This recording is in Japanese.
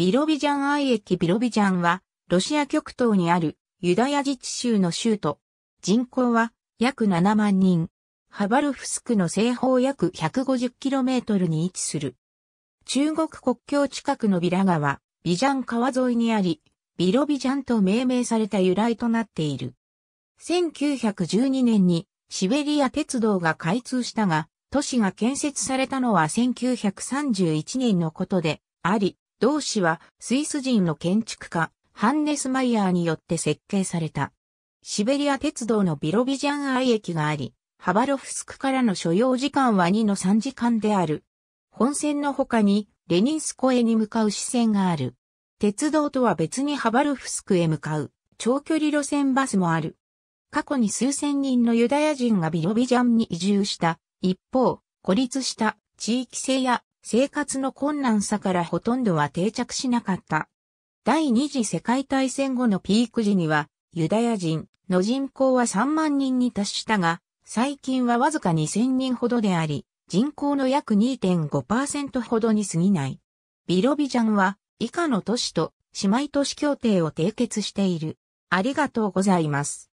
ビロビジャン愛駅ビロビジャンは、ロシア極東にあるユダヤ自治州の州都。人口は約7万人。ハバルフスクの西方約 150km に位置する。中国国境近くのビラ川、ビジャン川沿いにあり、ビロビジャンと命名された由来となっている。1912年にシベリア鉄道が開通したが、都市が建設されたのは1931年のことであり、同市はスイス人の建築家、ハンネス・マイヤーによって設計された。シベリア鉄道のビロビジャン愛駅があり、ハバロフスクからの所要時間は2の3時間である。本線の他にレニンスコへに向かう支線がある。鉄道とは別にハバロフスクへ向かう長距離路線バスもある。過去に数千人のユダヤ人がビロビジャンに移住した。一方、孤立した地域性や生活の困難さからほとんどは定着しなかった。第二次世界大戦後のピーク時には、ユダヤ人の人口は3万人に達したが、最近はわずか2000人ほどであり、人口の約2.5%ほどに過ぎない。ビロビジャンは以下の都市と姉妹都市協定を締結している。ありがとうございます。